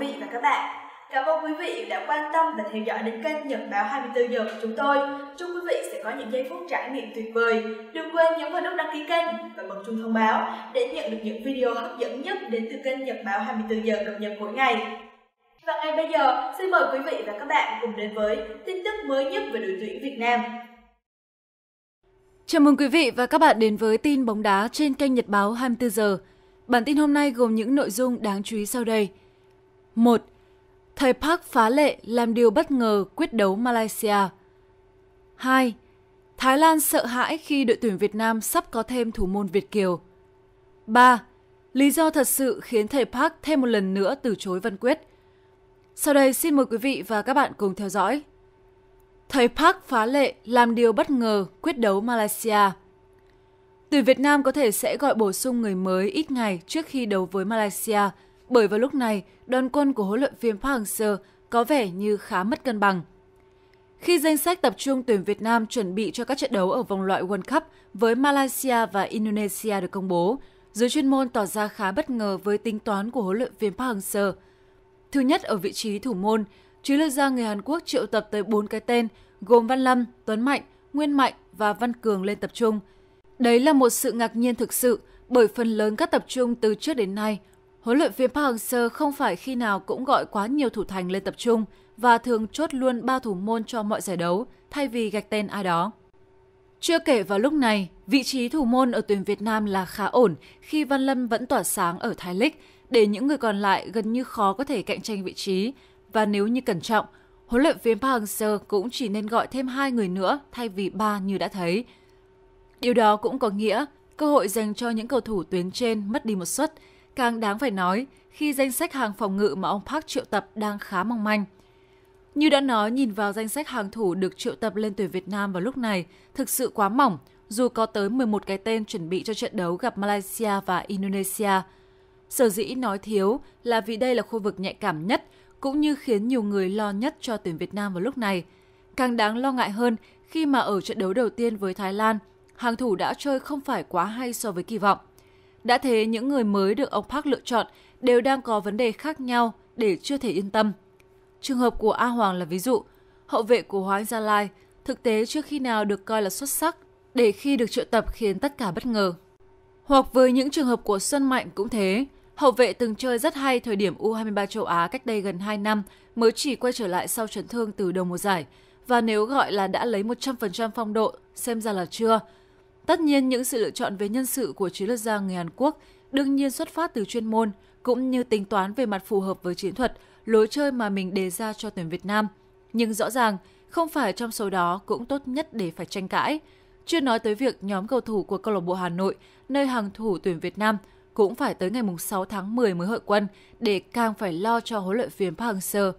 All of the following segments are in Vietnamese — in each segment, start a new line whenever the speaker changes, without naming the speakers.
vị và các bạn. Cảm ơn quý vị đã quan tâm và theo dõi đến kênh Nhật báo 24 giờ của chúng tôi. Chúc quý vị sẽ có những giây phút trải nghiệm tuyệt vời. Đừng quên nhấn vào nút đăng ký kênh và bật chuông thông báo để nhận được những video hấp dẫn nhất đến từ kênh Nhật báo 24 giờ cập nhật mỗi ngày. Và ngay bây giờ, xin mời quý vị và các bạn cùng đến với tin tức mới nhất về đội tuyển Việt Nam. Chào mừng quý vị và các bạn đến với tin bóng đá trên kênh Nhật báo 24 giờ. Bản tin hôm nay gồm những nội dung đáng chú ý sau đây – 1. Thầy Park phá lệ làm điều bất ngờ quyết đấu Malaysia. 2. Thái Lan sợ hãi khi đội tuyển Việt Nam sắp có thêm thủ môn Việt Kiều. 3. Lý do thật sự khiến thầy Park thêm một lần nữa từ chối Văn Quyết. Sau đây xin mời quý vị và các bạn cùng theo dõi. Thầy Park phá lệ làm điều bất ngờ quyết đấu Malaysia. Tuyển Việt Nam có thể sẽ gọi bổ sung người mới ít ngày trước khi đấu với Malaysia – bởi vào lúc này, đoàn quân của huấn luyện viên Park Hang-seo có vẻ như khá mất cân bằng. Khi danh sách tập trung tuyển Việt Nam chuẩn bị cho các trận đấu ở vòng loại World Cup với Malaysia và Indonesia được công bố, giới chuyên môn tỏ ra khá bất ngờ với tính toán của huấn luyện viên Park Hang-seo. Thứ nhất ở vị trí thủ môn, Chiến lược gia người Hàn Quốc triệu tập tới 4 cái tên gồm Văn Lâm, Tuấn Mạnh, Nguyên Mạnh và Văn Cường lên tập trung. Đấy là một sự ngạc nhiên thực sự bởi phần lớn các tập trung từ trước đến nay Huấn luyện viên Park Hang-seo không phải khi nào cũng gọi quá nhiều thủ thành lên tập trung và thường chốt luôn ba thủ môn cho mọi giải đấu thay vì gạch tên ai đó. Chưa kể vào lúc này, vị trí thủ môn ở tuyển Việt Nam là khá ổn khi Văn Lâm vẫn tỏa sáng ở Thái League, để những người còn lại gần như khó có thể cạnh tranh vị trí. Và nếu như cẩn trọng, huấn luyện viên Park Hang-seo cũng chỉ nên gọi thêm hai người nữa thay vì ba như đã thấy. Điều đó cũng có nghĩa cơ hội dành cho những cầu thủ tuyến trên mất đi một suất – càng đáng phải nói khi danh sách hàng phòng ngự mà ông Park triệu tập đang khá mong manh. Như đã nói, nhìn vào danh sách hàng thủ được triệu tập lên tuyển Việt Nam vào lúc này thực sự quá mỏng, dù có tới 11 cái tên chuẩn bị cho trận đấu gặp Malaysia và Indonesia. Sở dĩ nói thiếu là vì đây là khu vực nhạy cảm nhất, cũng như khiến nhiều người lo nhất cho tuyển Việt Nam vào lúc này. Càng đáng lo ngại hơn khi mà ở trận đấu đầu tiên với Thái Lan, hàng thủ đã chơi không phải quá hay so với kỳ vọng. Đã thế, những người mới được ông Park lựa chọn đều đang có vấn đề khác nhau để chưa thể yên tâm. Trường hợp của A Hoàng là ví dụ, hậu vệ của Hoàng Gia Lai thực tế trước khi nào được coi là xuất sắc để khi được triệu tập khiến tất cả bất ngờ. Hoặc với những trường hợp của Xuân Mạnh cũng thế, hậu vệ từng chơi rất hay thời điểm U23 châu Á cách đây gần 2 năm mới chỉ quay trở lại sau chấn thương từ đầu mùa giải. Và nếu gọi là đã lấy 100% phong độ, xem ra là chưa, Tất nhiên những sự lựa chọn về nhân sự của chiến lược gia người Hàn Quốc đương nhiên xuất phát từ chuyên môn cũng như tính toán về mặt phù hợp với chiến thuật, lối chơi mà mình đề ra cho tuyển Việt Nam. Nhưng rõ ràng, không phải trong số đó cũng tốt nhất để phải tranh cãi. Chưa nói tới việc nhóm cầu thủ của câu lạc bộ Hà Nội, nơi hàng thủ tuyển Việt Nam cũng phải tới ngày 6 tháng 10 mới hội quân để càng phải lo cho huấn luyện viên Park Hang-seo.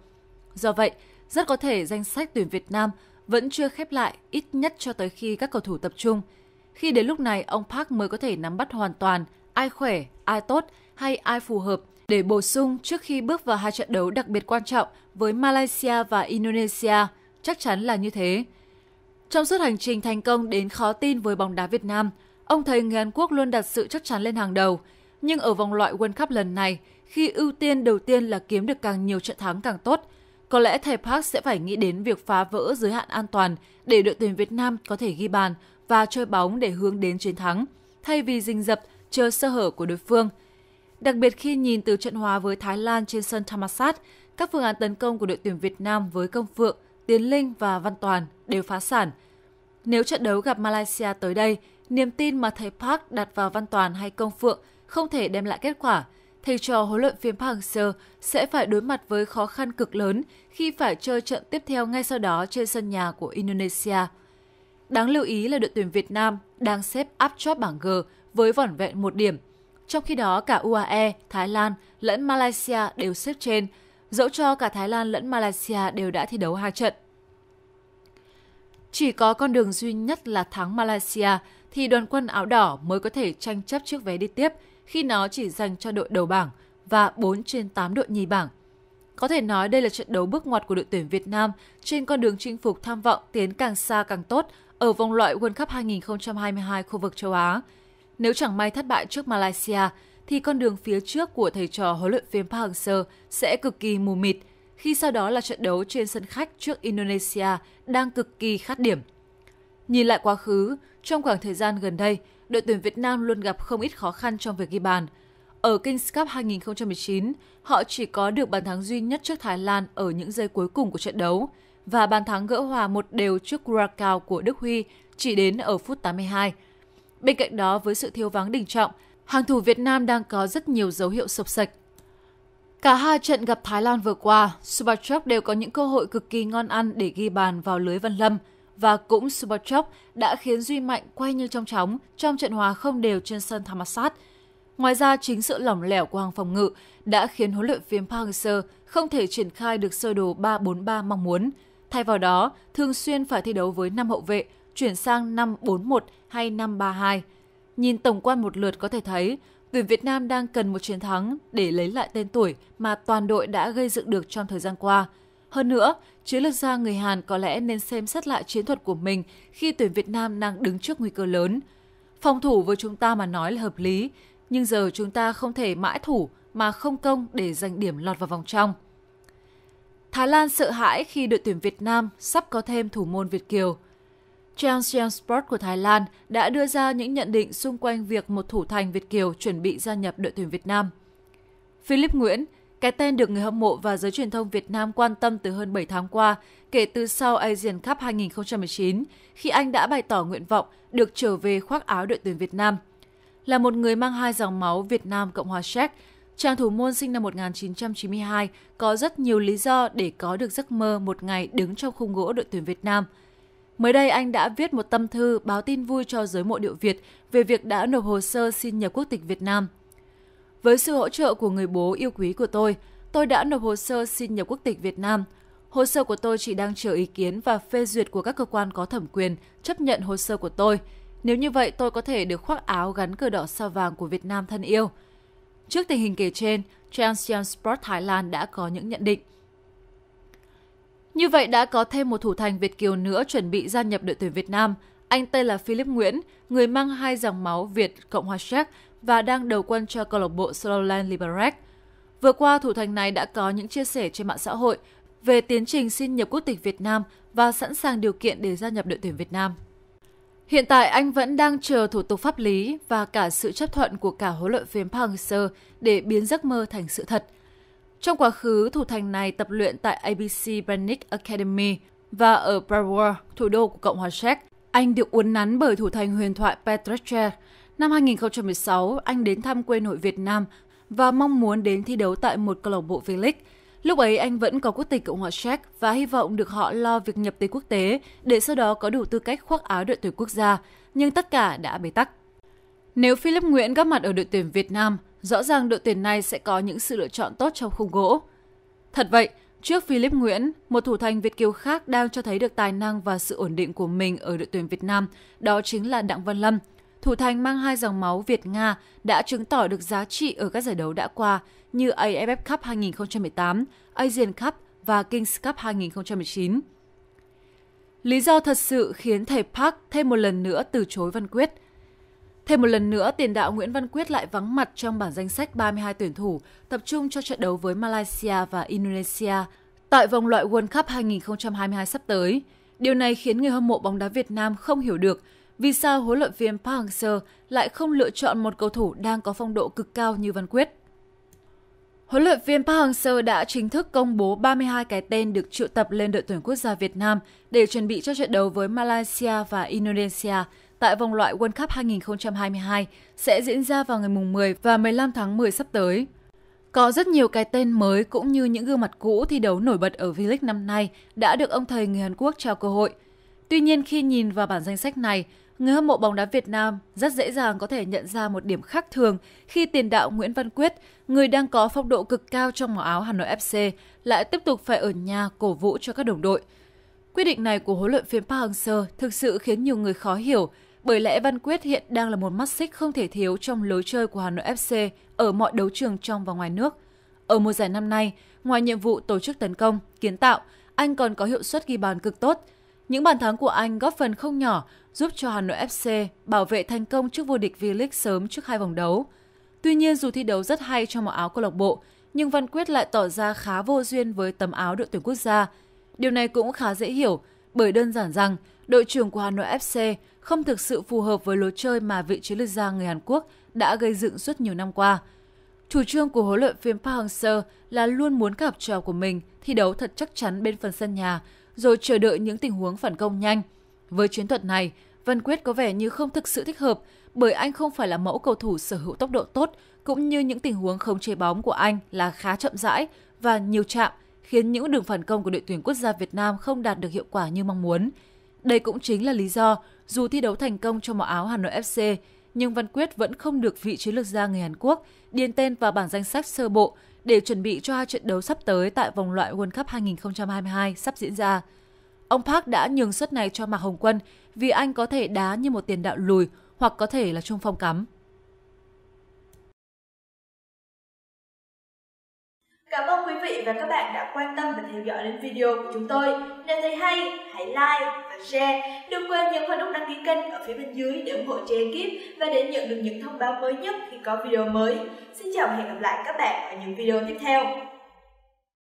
Do vậy, rất có thể danh sách tuyển Việt Nam vẫn chưa khép lại ít nhất cho tới khi các cầu thủ tập trung – khi đến lúc này, ông Park mới có thể nắm bắt hoàn toàn ai khỏe, ai tốt hay ai phù hợp để bổ sung trước khi bước vào hai trận đấu đặc biệt quan trọng với Malaysia và Indonesia, chắc chắn là như thế. Trong suốt hành trình thành công đến khó tin với bóng đá Việt Nam, ông thầy người Hàn Quốc luôn đặt sự chắc chắn lên hàng đầu. Nhưng ở vòng loại World Cup lần này, khi ưu tiên đầu tiên là kiếm được càng nhiều trận thắng càng tốt, có lẽ thầy Park sẽ phải nghĩ đến việc phá vỡ giới hạn an toàn để đội tuyển Việt Nam có thể ghi bàn và chơi bóng để hướng đến chiến thắng, thay vì rình rập chờ sơ hở của đối phương. Đặc biệt khi nhìn từ trận hòa với Thái Lan trên sân Thammasat, các phương án tấn công của đội tuyển Việt Nam với Công Phượng, Tiến Linh và Văn Toàn đều phá sản. Nếu trận đấu gặp Malaysia tới đây, niềm tin mà thầy Park đặt vào Văn Toàn hay Công Phượng không thể đem lại kết quả. Thầy trò huấn luyện viên Park Hang-seo sẽ phải đối mặt với khó khăn cực lớn khi phải chơi trận tiếp theo ngay sau đó trên sân nhà của Indonesia. Đáng lưu ý là đội tuyển Việt Nam đang xếp áp chót bảng G với vỏn vẹn một điểm. Trong khi đó cả UAE, Thái Lan lẫn Malaysia đều xếp trên, dẫu cho cả Thái Lan lẫn Malaysia đều đã thi đấu hai trận. Chỉ có con đường duy nhất là thắng Malaysia thì đoàn quân áo đỏ mới có thể tranh chấp chiếc vé đi tiếp khi nó chỉ dành cho đội đầu bảng và 4 trên 8 đội nhì bảng – có thể nói đây là trận đấu bước ngoặt của đội tuyển Việt Nam trên con đường chinh phục tham vọng tiến càng xa càng tốt ở vòng loại World Cup 2022 khu vực châu Á. Nếu chẳng may thất bại trước Malaysia, thì con đường phía trước của thầy trò huấn luyện viên Park Hang-seo sẽ cực kỳ mù mịt, khi sau đó là trận đấu trên sân khách trước Indonesia đang cực kỳ khát điểm. Nhìn lại quá khứ, trong khoảng thời gian gần đây, đội tuyển Việt Nam luôn gặp không ít khó khăn trong việc ghi bàn – ở Kings Cup 2019, họ chỉ có được bàn thắng duy nhất trước Thái Lan ở những giây cuối cùng của trận đấu và bàn thắng gỡ hòa một đều trước Curacao của Đức Huy chỉ đến ở phút 82. Bên cạnh đó, với sự thiếu vắng đỉnh trọng, hàng thủ Việt Nam đang có rất nhiều dấu hiệu sập sạch. Cả hai trận gặp Thái Lan vừa qua, Subachov đều có những cơ hội cực kỳ ngon ăn để ghi bàn vào lưới Văn Lâm và cũng Subachov đã khiến Duy Mạnh quay như trong chóng trong trận hòa không đều trên sân Thammasat – Ngoài ra, chính sự lỏng lẻo của hàng phòng ngự đã khiến huấn luyện viên Park Hang-seo không thể triển khai được sơ đồ 3-4-3 mong muốn. Thay vào đó, thường xuyên phải thi đấu với 5 hậu vệ, chuyển sang 5-4-1 hay 5-3-2. Nhìn tổng quan một lượt có thể thấy, tuyển Việt Nam đang cần một chiến thắng để lấy lại tên tuổi mà toàn đội đã gây dựng được trong thời gian qua. Hơn nữa, chiến lược gia người Hàn có lẽ nên xem xét lại chiến thuật của mình khi tuyển Việt Nam đang đứng trước nguy cơ lớn. Phòng thủ với chúng ta mà nói là hợp lý, nhưng giờ chúng ta không thể mãi thủ mà không công để giành điểm lọt vào vòng trong. Thái Lan sợ hãi khi đội tuyển Việt Nam sắp có thêm thủ môn Việt Kiều. Channel Sport của Thái Lan đã đưa ra những nhận định xung quanh việc một thủ thành Việt Kiều chuẩn bị gia nhập đội tuyển Việt Nam. Philip Nguyễn, cái tên được người hâm mộ và giới truyền thông Việt Nam quan tâm từ hơn 7 tháng qua, kể từ sau Asian Cup 2019, khi anh đã bày tỏ nguyện vọng được trở về khoác áo đội tuyển Việt Nam – là một người mang hai dòng máu Việt Nam Cộng hòa Séc. Chàng thủ môn sinh năm 1992 có rất nhiều lý do để có được giấc mơ một ngày đứng trong khung gỗ đội tuyển Việt Nam. Mới đây, anh đã viết một tâm thư báo tin vui cho giới mộ điệu Việt về việc đã nộp hồ sơ xin nhập quốc tịch Việt Nam. Với sự hỗ trợ của người bố yêu quý của tôi, tôi đã nộp hồ sơ xin nhập quốc tịch Việt Nam. Hồ sơ của tôi chỉ đang chờ ý kiến và phê duyệt của các cơ quan có thẩm quyền chấp nhận hồ sơ của tôi – nếu như vậy tôi có thể được khoác áo gắn cờ đỏ sao vàng của Việt Nam thân yêu. Trước tình hình kể trên, Transient Sport Thái Lan đã có những nhận định. Như vậy đã có thêm một thủ thành Việt Kiều nữa chuẩn bị gia nhập đội tuyển Việt Nam. Anh tên là Philip Nguyễn, người mang hai dòng máu Việt Cộng hòa Séc và đang đầu quân cho câu lạc bộ Slovan Liberec. Vừa qua, thủ thành này đã có những chia sẻ trên mạng xã hội về tiến trình xin nhập quốc tịch Việt Nam và sẵn sàng điều kiện để gia nhập đội tuyển Việt Nam. Hiện tại anh vẫn đang chờ thủ tục pháp lý và cả sự chấp thuận của cả huấn luyện viên Park Hang-seo để biến giấc mơ thành sự thật. Trong quá khứ, thủ thành này tập luyện tại ABC Brannick Academy và ở Prague, thủ đô của Cộng hòa Séc. Anh được uốn nắn bởi thủ thành huyền thoại Petrche. Năm 2016, anh đến thăm quê nội Việt Nam và mong muốn đến thi đấu tại một câu lạc bộ V-League. Lúc ấy anh vẫn có quốc tịch Cộng hòa Séc và hy vọng được họ lo việc nhập tịch quốc tế để sau đó có đủ tư cách khoác áo đội tuyển quốc gia, nhưng tất cả đã bế tắc. Nếu Philip Nguyễn góp mặt ở đội tuyển Việt Nam, rõ ràng đội tuyển này sẽ có những sự lựa chọn tốt trong khung gỗ. Thật vậy, trước Philip Nguyễn, một thủ thành Việt kiều khác đang cho thấy được tài năng và sự ổn định của mình ở đội tuyển Việt Nam, đó chính là Đặng Văn Lâm – thủ thành mang hai dòng máu Việt-Nga đã chứng tỏ được giá trị ở các giải đấu đã qua như AFF Cup 2018, Asian Cup và Kings Cup 2019. Lý do thật sự khiến thầy Park thêm một lần nữa từ chối Văn Quyết. Thêm một lần nữa, tiền đạo Nguyễn Văn Quyết lại vắng mặt trong bản danh sách 32 tuyển thủ tập trung cho trận đấu với Malaysia và Indonesia tại vòng loại World Cup 2022 sắp tới. Điều này khiến người hâm mộ bóng đá Việt Nam không hiểu được vì sao huấn luyện viên Park Hang-seo lại không lựa chọn một cầu thủ đang có phong độ cực cao như Văn Quyết. Huấn luyện viên Park Hang-seo đã chính thức công bố 32 cái tên được triệu tập lên đội tuyển quốc gia Việt Nam để chuẩn bị cho trận đấu với Malaysia và Indonesia tại vòng loại World Cup 2022 sẽ diễn ra vào ngày 10 và 15 tháng 10 sắp tới. Có rất nhiều cái tên mới cũng như những gương mặt cũ thi đấu nổi bật ở V-League năm nay đã được ông thầy người Hàn Quốc trao cơ hội. Tuy nhiên khi nhìn vào bản danh sách này, người hâm mộ bóng đá Việt Nam rất dễ dàng có thể nhận ra một điểm khác thường khi tiền đạo Nguyễn Văn Quyết, người đang có phong độ cực cao trong màu áo Hà Nội FC, lại tiếp tục phải ở nhà cổ vũ cho các đồng đội. Quyết định này của huấn luyện viên Park Hang-seo thực sự khiến nhiều người khó hiểu, bởi lẽ Văn Quyết hiện đang là một mắt xích không thể thiếu trong lối chơi của Hà Nội FC ở mọi đấu trường trong và ngoài nước. Ở mùa giải năm nay, ngoài nhiệm vụ tổ chức tấn công, kiến tạo, anh còn có hiệu suất ghi bàn cực tốt – những bàn thắng của anh góp phần không nhỏ giúp cho Hà Nội FC bảo vệ thành công trước vô địch V-League sớm trước hai vòng đấu. Tuy nhiên dù thi đấu rất hay cho màu áo câu lạc bộ, nhưng Văn Quyết lại tỏ ra khá vô duyên với tấm áo đội tuyển quốc gia. Điều này cũng khá dễ hiểu bởi đơn giản rằng đội trưởng của Hà Nội FC không thực sự phù hợp với lối chơi mà vị chiến lược gia người Hàn Quốc đã gây dựng suốt nhiều năm qua. Chủ trương của huấn luyện viên Park Hang-seo là luôn muốn các học trò của mình thi đấu thật chắc chắn bên phần sân nhà rồi chờ đợi những tình huống phản công nhanh. Với chiến thuật này, Văn Quyết có vẻ như không thực sự thích hợp bởi anh không phải là mẫu cầu thủ sở hữu tốc độ tốt, cũng như những tình huống không chế bóng của anh là khá chậm rãi và nhiều chạm khiến những đường phản công của đội tuyển quốc gia Việt Nam không đạt được hiệu quả như mong muốn. Đây cũng chính là lý do dù thi đấu thành công cho màu áo Hà Nội FC, nhưng Văn Quyết vẫn không được vị chiến lược gia người Hàn Quốc điền tên vào bảng danh sách sơ bộ để chuẩn bị cho hai trận đấu sắp tới tại vòng loại World Cup 2022 sắp diễn ra. Ông Park đã nhường suất này cho Mạc Hồng Quân vì anh có thể đá như một tiền đạo lùi hoặc có thể là trung phong cắm. Cảm ơn quý vị và các bạn đã quan tâm và theo dõi đến video của chúng tôi. Nếu thấy hay, hãy like và share. Đừng quên nhấn vào nút đăng ký kênh ở phía bên dưới để ủng hộ cho ekip và để nhận được những thông báo mới nhất khi có video mới. Xin chào và hẹn gặp lại các bạn ở những video tiếp theo.